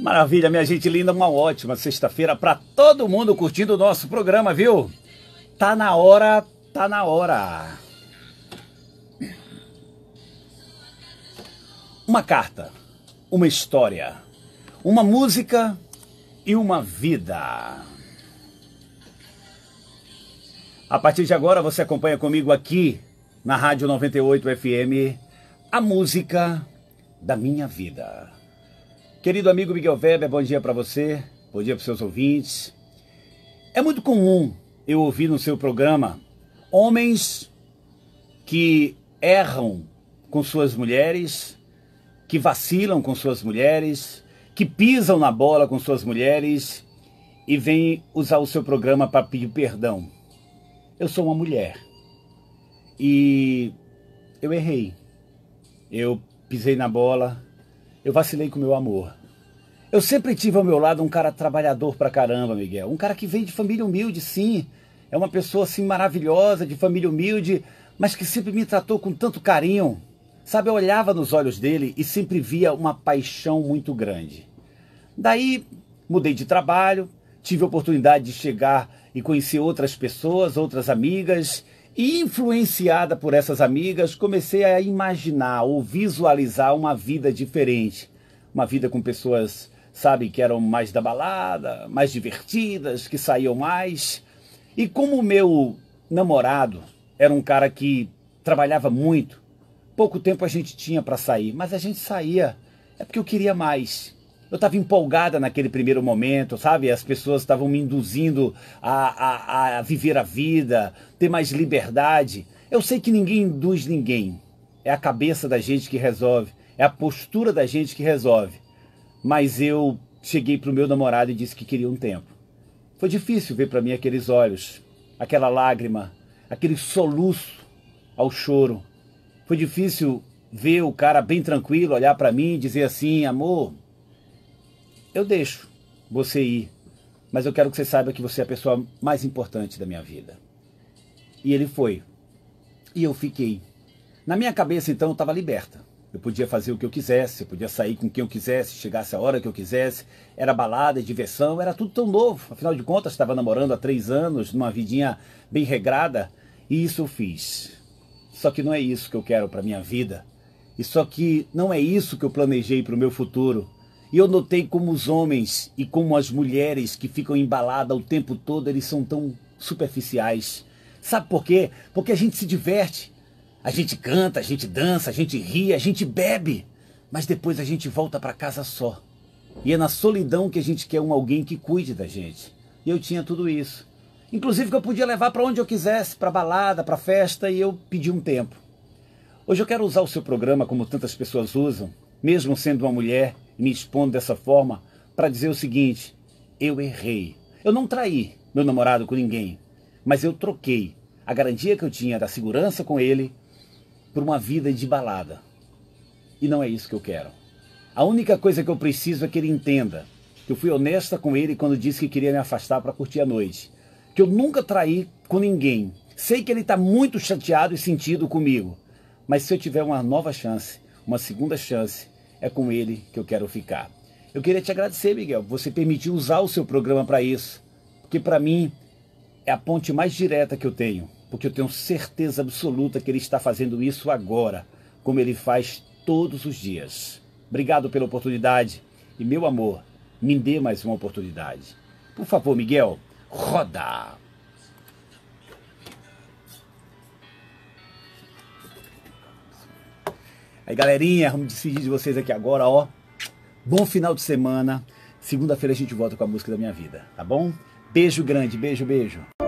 Maravilha, minha gente linda, uma ótima sexta-feira para todo mundo curtindo o nosso programa, viu? Tá na hora, tá na hora. Uma carta, uma história, uma música e uma vida. A partir de agora você acompanha comigo aqui na Rádio 98 FM a música da minha vida. Querido amigo Miguel Weber, bom dia para você, bom dia para seus ouvintes. É muito comum eu ouvir no seu programa homens que erram com suas mulheres, que vacilam com suas mulheres, que pisam na bola com suas mulheres e vêm usar o seu programa para pedir perdão. Eu sou uma mulher e eu errei. Eu pisei na bola, eu vacilei com meu amor. Eu sempre tive ao meu lado um cara trabalhador pra caramba, Miguel. Um cara que vem de família humilde, sim. É uma pessoa assim maravilhosa, de família humilde, mas que sempre me tratou com tanto carinho. Sabe, eu olhava nos olhos dele e sempre via uma paixão muito grande. Daí mudei de trabalho, tive a oportunidade de chegar e conhecer outras pessoas, outras amigas, e influenciada por essas amigas, comecei a imaginar ou visualizar uma vida diferente. Uma vida com pessoas, sabe, que eram mais da balada, mais divertidas, que saíam mais. E como o meu namorado era um cara que trabalhava muito, pouco tempo a gente tinha para sair, mas a gente saía. É porque eu queria mais eu estava empolgada naquele primeiro momento, sabe? As pessoas estavam me induzindo a, a, a viver a vida, ter mais liberdade. Eu sei que ninguém induz ninguém. É a cabeça da gente que resolve, é a postura da gente que resolve. Mas eu cheguei pro meu namorado e disse que queria um tempo. Foi difícil ver para mim aqueles olhos, aquela lágrima, aquele soluço ao choro. Foi difícil ver o cara bem tranquilo olhar para mim e dizer assim: "Amor, eu deixo você ir, mas eu quero que você saiba que você é a pessoa mais importante da minha vida. E ele foi. E eu fiquei. Na minha cabeça, então, eu estava liberta. Eu podia fazer o que eu quisesse, eu podia sair com quem eu quisesse, chegasse a hora que eu quisesse. Era balada, diversão, era tudo tão novo. Afinal de contas, estava namorando há três anos, numa vidinha bem regrada, e isso eu fiz. Só que não é isso que eu quero para minha vida. E só que não é isso que eu planejei para o meu futuro. E eu notei como os homens e como as mulheres que ficam embaladas o tempo todo, eles são tão superficiais. Sabe por quê? Porque a gente se diverte. A gente canta, a gente dança, a gente ri, a gente bebe. Mas depois a gente volta para casa só. E é na solidão que a gente quer um alguém que cuide da gente. E eu tinha tudo isso. Inclusive que eu podia levar para onde eu quisesse, para balada, para festa, e eu pedi um tempo. Hoje eu quero usar o seu programa como tantas pessoas usam, mesmo sendo uma mulher, me expondo dessa forma para dizer o seguinte: eu errei. Eu não traí meu namorado com ninguém, mas eu troquei a garantia que eu tinha da segurança com ele por uma vida de balada. E não é isso que eu quero. A única coisa que eu preciso é que ele entenda que eu fui honesta com ele quando disse que queria me afastar para curtir a noite. Que eu nunca traí com ninguém. Sei que ele está muito chateado e sentido comigo. Mas se eu tiver uma nova chance, uma segunda chance, é com ele que eu quero ficar. Eu queria te agradecer, Miguel, você permitiu usar o seu programa para isso, porque para mim é a ponte mais direta que eu tenho, porque eu tenho certeza absoluta que ele está fazendo isso agora, como ele faz todos os dias. Obrigado pela oportunidade e meu amor, me dê mais uma oportunidade. Por favor, Miguel, roda! Aí, galerinha, vamos despedir de vocês aqui agora, ó. Bom final de semana. Segunda-feira a gente volta com a música da minha vida, tá bom? Beijo grande, beijo, beijo.